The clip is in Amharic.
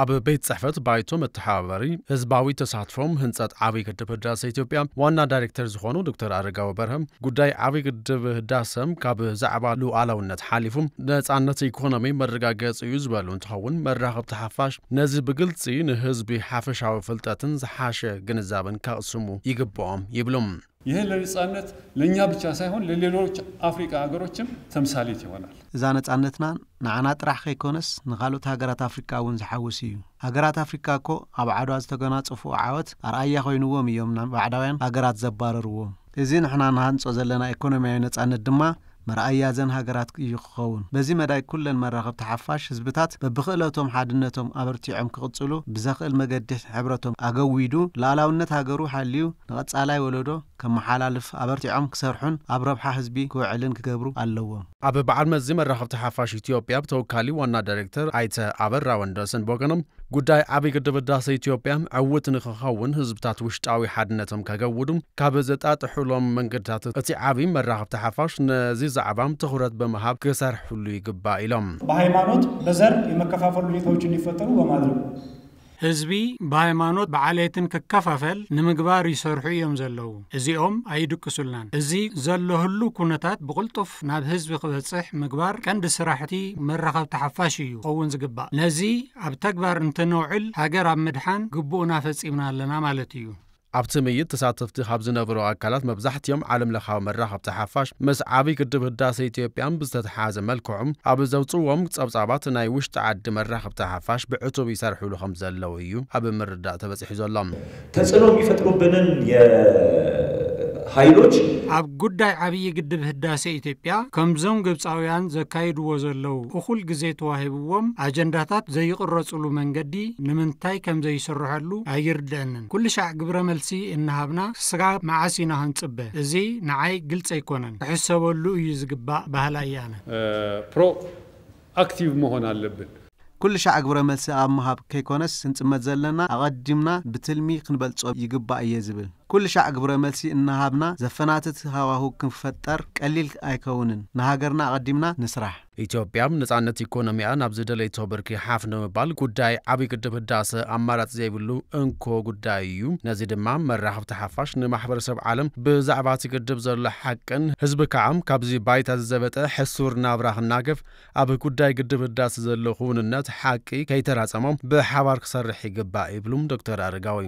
ኣብ ቤት ፅሕፈት ባይቶ መተሓባበሪ ህዝባዊ ተሳትፎም ህንፀት ዓብዪ ግድብ ህዳሰ ኢትዮጵያ ዋና ዳይሬክተር ዝኾኑ ዶክተር ኣረጋዊ በርሀም ጉዳይ ዓብዪ ግድብ ህዳሰም ካብ ዛዕባ ልኡላውነት ሓሊፉ ነፃነት ኢኮኖሚ መረጋገፂ እዩ ዝበሉ እንትኸውን መራኽብቲ ሓፋሽ ነዚ ብግልፂ ንህዝቢ ሓፈሻዊ ፍልጠትን ዝሓሸ ግንዛብን ካቕስሙ ይግብኦም ይብሎም ይሄ ለነጻነት ለእኛ ብቻ ሳይሆን ለሌሎች አፍሪካ ሀገሮችም ተምሳሌት ይሆናል እዛ ነጻነትና ንዓና ጥራሕ ከይኮነስ ንካልኦት ሃገራት ኣፍሪካ እውን ዝሓውስ እዩ ሃገራት ኣፍሪካ እኮ ኣብ ዓድዋ ዝተገናጽፉ ዓወት ኣርኣያ ኮይኑዎም እዮም ባዕዳውያን ሃገራት ዘባረርዎም እዚ ንሕና ንሃንጾ ዘለና ኢኮኖምያዊ ነጻነት ድማ መርኣያ ዘን ሃገራት እዩ ክኸውን በዚ መዳይ ኩለን መራኸብቲ ሓፋሽ ህዝብታት በብኽእለቶም ሓድነቶም ኣበርቲዖም ክቕጽሉ ብዘኽእል መገዲ ሕብረቶም ኣገዊዱ ላኣላውነት ሃገሩ ሓልዩ ንቐጻላይ ወለዶ ከመሓላልፍ ኣበርቲዖም ክሰርሑን ኣብ ረብሓ ህዝቢ ክውዕልን ክገብሩ ኣለዎም ኣብ በዓል መዚ መራኸብቲ ሓፋሽ ኢትዮጵያ ብተወካሊ ዋና ዳይረክተር ኣይተ ኣበራ ወንደስን በገኖም ጉዳይ ዓብዪ ግድብዳሰ ኢትዮጵያ ዕውት ንክኸውን ህዝብታት ውሽጣዊ ሓድነቶም ከገውዱም ካብ ዘጣጥሕሎም መንገድታት እቲ ዓብዪ መራኸብቲ ሓፋሽ ነዚ ዛዕባ ትኩረት በምሃብ ክሰርሕሉ ይግባእ ኢሎም በሃይማኖት በዘር የመከፋፈሉ ሁኔታዎች እንዲፈጠሩ በማድረግ ህዝቢ ብሃይማኖት ብዓሌየትን ክከፋፈል ንምግባር ይሰርሑ እዮም ዘለዉ እዚኦም ኣይድቅሱልናን እዚ ዘሎ ህሉ ኵነታት ብቕልጡፍ ናብ ህዝቢ ክበጽሕ ምግባር ቀንዲ ስራሕቲ መራኸብ ቲሓፋሽ እዩ ክኸውን ዝግባእ ነዚ ኣብ ተግባር እንተነውዕል ሃገር ኣብ ምድሓን ግቡእና ፈጺምና ኣለና ማለት እዩ ኣብቲ ምይይድ ተሳተፍቲ ካብ ዝነበሩ ኣካላት መብዛሕትዮም ዓለም ለኻዊ መራኸብቲ ሓፋሽ ምስ ዓብዪ ቅድብ ህዳሴ ኢትዮጵያን ብዝተተሓሓዘ መልክዑም ኣብ ዘውፅዎም ጸብጻባት ናይ ውሽጢ ዓዲ መራኸብቲ ሓፋሽ ብዕቱብ ይሰርሕሉ ከም ዘለዉ እዩ ኣብ ምርዳእ ተበፂሑ ዘሎም ተጽዕኖ የሚፈጥሩብንን ኃይሎች ኣብ ጉዳይ ዓብዪ ግድብ ህዳሴ ኢትዮጵያ ከምዞም ግብፃውያን ዘካይድዎ ዘለው እኹል ግዜ ተዋሂብዎም ኣጀንዳታት ዘይቕረጹሉ መንገዲ ንምንታይ ከም ዘይስርሐሉ ኣይርድአንን ኩሉ ሻዕ ግብረ መልሲ እናሃብና ስጋ መዓስ ኢና ክንፅበ እዚ ንዓይ ግልፂ ኣይኮነን ክሕሰበሉ እዩ ዝግባእ ባህላ እያነ ፕሮ ኣክቲቭ መሆን ኣለብን ኩሉ ሻዕ ግብረ መልሲ ኣብ ምሃብ ከይኮነስ ክንፅመት ዘለና ኣቐዲምና ብትልሚ ክንበልፆ ይግባእ እየ ዝብል كل شع قبر ملسي إنها بنا زفناتت هواهو كنفتر قليل أيكونن نهاجرنا قدمنا نسرح ኢትዮጵያም ነጻነት ኢኮኖሚያ ናብ ዝደለይቶ ብርኪ ሓፍ ንምባል ጉዳይ ዓብዪ ቅድብ ህዳሰ ኣማራፂ ዘይብሉ እንኮ ጉዳይ እዩ ነዚ ድማ መራኽብቲ ሓፋሽ ንማሕበረሰብ ዓለም ብዛዕባ እቲ ቅድብ ዘሎ ሓቅን ህዝቢ ከዓ ካብዚ ባይታ ዝዘበጠ ሕሱር ናብራ ክናገፍ ኣብ ጉዳይ ግድብ ህዳሰ ዘሎ ክውንነት ሓቂ ከይተራፀሞም ብሓባር ክሰርሕ ይግባእ ይብሉም ዶክተር ኣረጋዊ